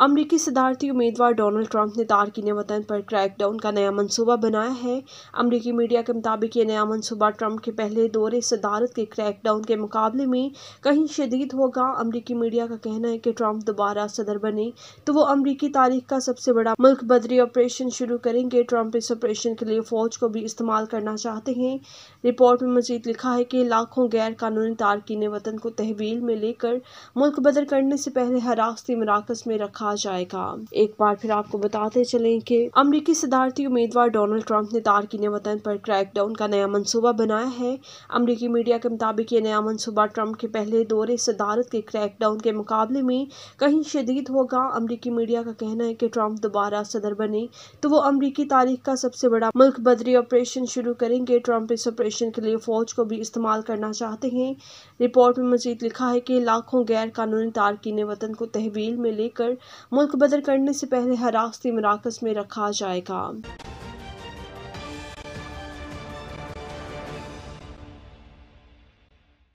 अमरीकी सदारती उम्मीदवार Donald Trump ने तारकिन वतन पर क्रैकडाउन का नया मनसूबा बनाया है अमरीकी मीडिया के मुताबिक ये नया मनसूबा ट्रंप के पहले दौरे सदारत के क्रैकडाउन के मुकाबले में कहीं शदीद होगा अमरीकी मीडिया का कहना है कि ट्रंप दोबारा सदर बने तो वो अमरीकी तारीख का सबसे बड़ा मुल्क बदरी ऑपरेशन शुरू करेंगे ट्रंप इस ऑपरेशन के लिए फ़ौज को भी इस्तेमाल करना चाहते हैं रिपोर्ट में मजीद लिखा है कि लाखों गैर कानूनी तारकिन वतन को तहवील में लेकर मुल्क बदर करने से पहले हरासती मराकज में रखा कहा जाएगा एक बार फिर आपको बताते चले कि अमरीकी सिदारती उम्मीदवार डोनाल्ड ट्रंप ने तारकिन वतन पर क्रैकडाउन का नया मनसूबा बनाया है अमरीकी मीडिया के मुताबिक ये नया मनसूबा ट्रंप के पहले दौरे सदारत के क्रैकडाउन के मुकाबले में कहीं शदीद होगा अमरीकी मीडिया का कहना है कि ट्रंप दोबारा सदर बने तो वो अमरीकी तारीख का सबसे बड़ा मुल्क बदरी ऑपरेशन शुरू करेंगे ट्रंप इस ऑपरेशन के लिए फौज को भी इस्तेमाल करना चाहते हैं रिपोर्ट में मजीद लिखा है कि लाखों गैर कानूनी तारकिन वतन को तहवील में लेकर मुल्क बदर करने से पहले हरासती मराकज में रखा जाएगा